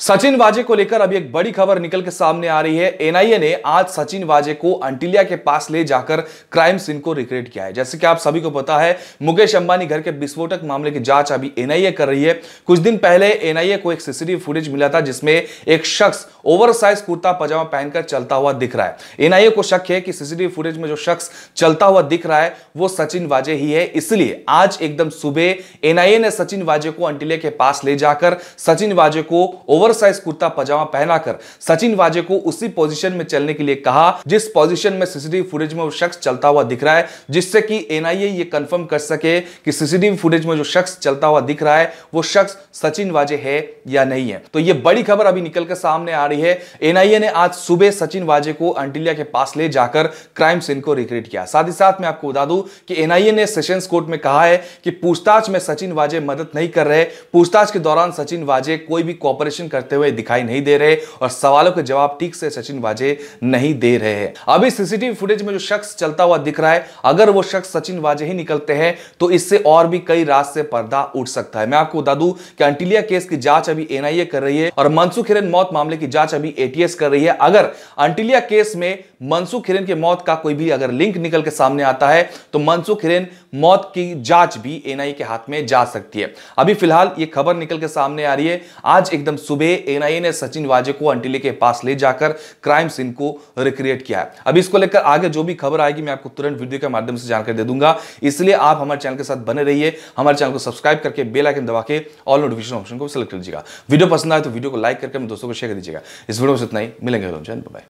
सचिन वाजे को लेकर अभी एक बड़ी खबर निकल के सामने आ रही है एनआईए ने आज सचिन वाजे को अंटिलिया के पास ले जाकर क्राइम सीन को रिक्रेट किया है जैसे कि आप सभी को पता है मुकेश अंबानी घर के विस्फोटक मामले की जांच अभी एनआईए कर रही है कुछ दिन पहले एनआईए को एक सीसीटीवी फुटेज मिला था जिसमें एक शख्स ओवर कुर्ता पजामा पहनकर चलता हुआ दिख रहा है एनआईए को शक है कि सीसीटीवी फुटेज में जो शख्स चलता हुआ दिख रहा है वो सचिन वाजे ही है इसलिए आज एकदम सुबह एनआईए ने सचिन वाजे को अंटिलिया के पास ले जाकर सचिन वाजे को over over size kurta pajama पहनाकर सचिन वाजे को उसी पोजीशन में चलने के लिए कहा जिस पोजीशन में सीसीटीवी फुटेज में वो शख्स चलता हुआ दिख रहा है जिससे कि एनआईए ये कंफर्म कर सके कि सीसीटीवी फुटेज में जो शख्स चलता हुआ दिख रहा है वो शख्स सचिन वाजे है या नहीं है तो ये बड़ी खबर अभी निकल कर सामने आ रही है एनआईए ने आज सुबह सचिन वाजे को अंटिलिया के पास ले जाकर क्राइम सीन को रिक्रिएट किया साथ ही साथ मैं आपको बता दू कि एनआईए ने सेशन कोर्ट में कहा है कि पूछताछ में सचिन वाजे मदद नहीं कर रहे पूछताछ के दौरान सचिन वाजे कोई भी कॉपरेशन कर करते हुए दिखाई नहीं दे रहे और सवालों के जवाब ठीक से सचिन वाजे नहीं दे रहे हैं अभी सीसीटीवी फुटेज में जो शख्स चलता हुआ दिख रहा है अगर वो शख्स सचिन वाजे ही निकलते हैं तो इससे और भी कई रात से पर्दा उठ सकता है मैं आपको बता दू की अंटिलिया केस की जांच अभी एनआईए कर रही है और मनसुख हिरन मौत मामले की जांच अभी एटीएस कर रही है अगर अंटिलिया केस में मनसुख हिरेन के मौत का कोई भी अगर लिंक निकल के सामने आता है तो मनसुख हिरेन मौत की जांच भी एनआईए के हाथ में जा सकती है अभी फिलहाल यह खबर निकल के सामने आ रही है आज एकदम सुबह पे एनआईए e ने सचिन वाजे को अंटिले के पास ले जाकर क्राइम सीन को रिक्रिएट किया है अब इसको लेकर आगे जो भी खबर आएगी मैं आपको तुरंत वीडियो के माध्यम से जानकारी दे दूंगा इसलिए आप हमारे चैनल के साथ बने रहिए हमारे चैनल को सब्सक्राइब करके बेल आइकन दबा के ऑल नोटिफिकेशन ऑप्शन को सिलेक्ट कर लीजिएगा वीडियो पसंद आए तो वीडियो को लाइक करके दोस्तों को शेयर कर दीजिएगा इस वीडियो में इतना ही मिलेंगे बाय